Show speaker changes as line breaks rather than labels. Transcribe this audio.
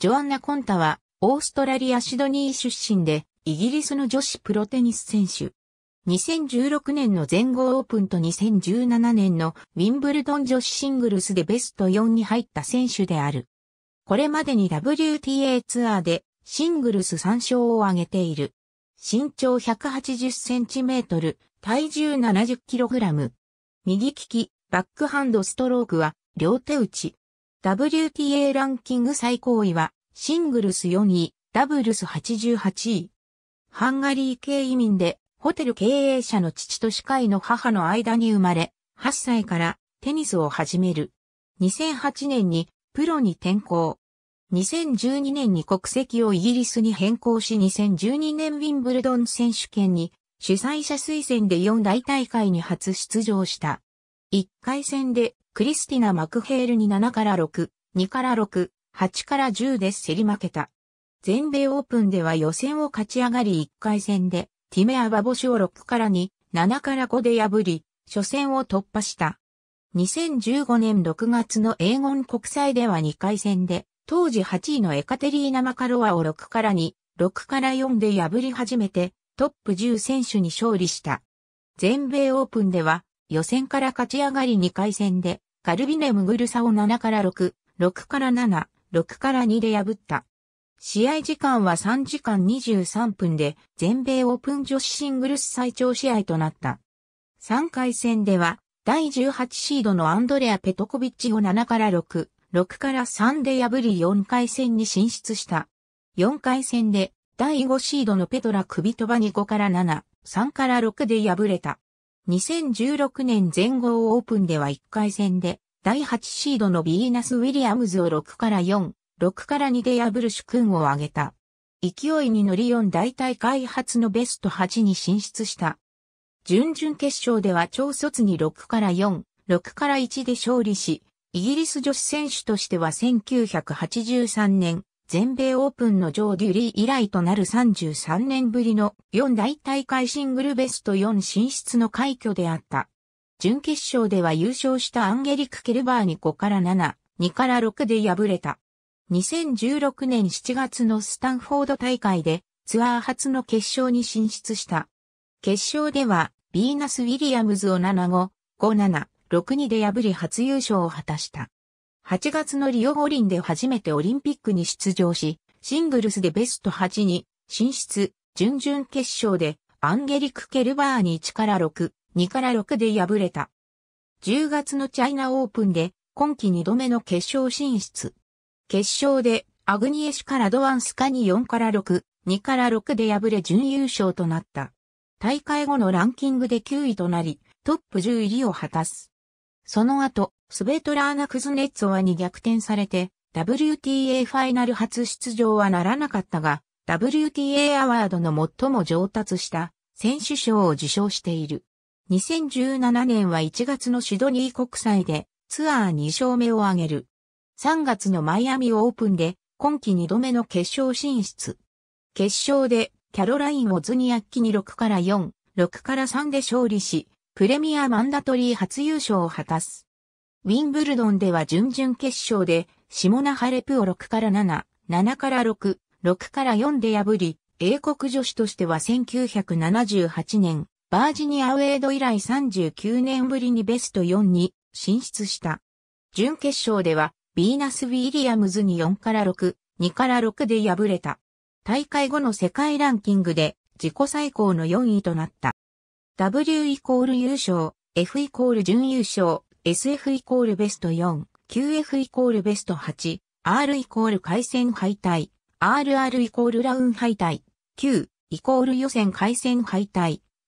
ジョアンナ・コンタは、オーストラリア・シドニー出身で、イギリスの女子プロテニス選手。2016年の全豪オープンと2017年のウィンブルドン女子シングルスでベスト4に入った選手である。これまでに WTA ツアーでシングルス3勝を挙げている。身長180センチメートル、体重70キログラム。右利き、バックハンドストロークは両手打ち。WTA ランキング最高位はシングルス4位、ダブルス88位。ハンガリー系移民で、ホテル経営者の父と司会の母の間に生まれ、8歳からテニスを始める。2008年にプロに転向。2012年に国籍をイギリスに変更し2012年ウィンブルドン選手権に主催者推薦で4大大会に初出場した。1回戦でクリスティナ・マクヘールに7から6、2から6、8から10で競り負けた。全米オープンでは予選を勝ち上がり1回戦で、ティメアバボシを6から2、7から5で破り、初戦を突破した。2015年6月の英語国際では2回戦で、当時8位のエカテリーナ・マカロワを6から2、6から4で破り始めて、トップ10選手に勝利した。全米オープンでは、予選から勝ち上がり2回戦で、カルビネ・ムグルサを7から6、6から7、6から2で破った。試合時間は3時間23分で全米オープン女子シングルス最長試合となった。3回戦では第18シードのアンドレア・ペトコビッチを7から6、6から3で破り4回戦に進出した。4回戦で第5シードのペトラ・クビトバに5から7、3から6で敗れた。2016年全豪オープンでは1回戦で第8シードのビーナス・ウィリアムズを6から4、6から2で破る主君を挙げた。勢いに乗り4大大会初のベスト8に進出した。準々決勝では超卒に6から4、6から1で勝利し、イギリス女子選手としては1983年、全米オープンのジョー・デュリー以来となる33年ぶりの4大大会シングルベスト4進出の快挙であった。準決勝では優勝したアンゲリク・ケルバーに5から7、2から6で敗れた。2016年7月のスタンフォード大会でツアー初の決勝に進出した。決勝では、ビーナス・ウィリアムズを7-5、5-7、6-2で破り初優勝を果たした。8月のリオ五輪で初めてオリンピックに出場し、シングルスでベスト8に進出、準々決勝でアンゲリク・ケルバーに1から6、2から6で敗れた。10月のチャイナオープンで今季2度目の決勝進出。決勝でアグニエシュからドアンスカに4から6、2から6で敗れ準優勝となった。大会後のランキングで9位となり、トップ10入りを果たす。その後、スベトラーナ・クズネッツォワに逆転されて、WTA ファイナル初出場はならなかったが、WTA アワードの最も上達した選手賞を受賞している。2017年は1月のシドニー国際でツアー2勝目を挙げる。3月のマイアミオープンで今季2度目の決勝進出。決勝でキャロライン・をズニアッキに6から4、6から3で勝利し、プレミアマンダトリー初優勝を果たす。ウィンブルドンでは準々決勝で、シモナ・ハレプを6から7、7から6、6から4で破り、英国女子としては1978年バージニアウェイド以来39年ぶりにベスト4に進出した。準決勝では、ビーナス・ウィリアムズに4から6、2から6で敗れた。大会後の世界ランキングで自己最高の4位となった。W イコール優勝、F イコール準優勝、SF イコールベスト4、QF イコールベスト8、R イコール回戦敗退、RR イコールラウン敗退、Q イコール予選回戦敗退、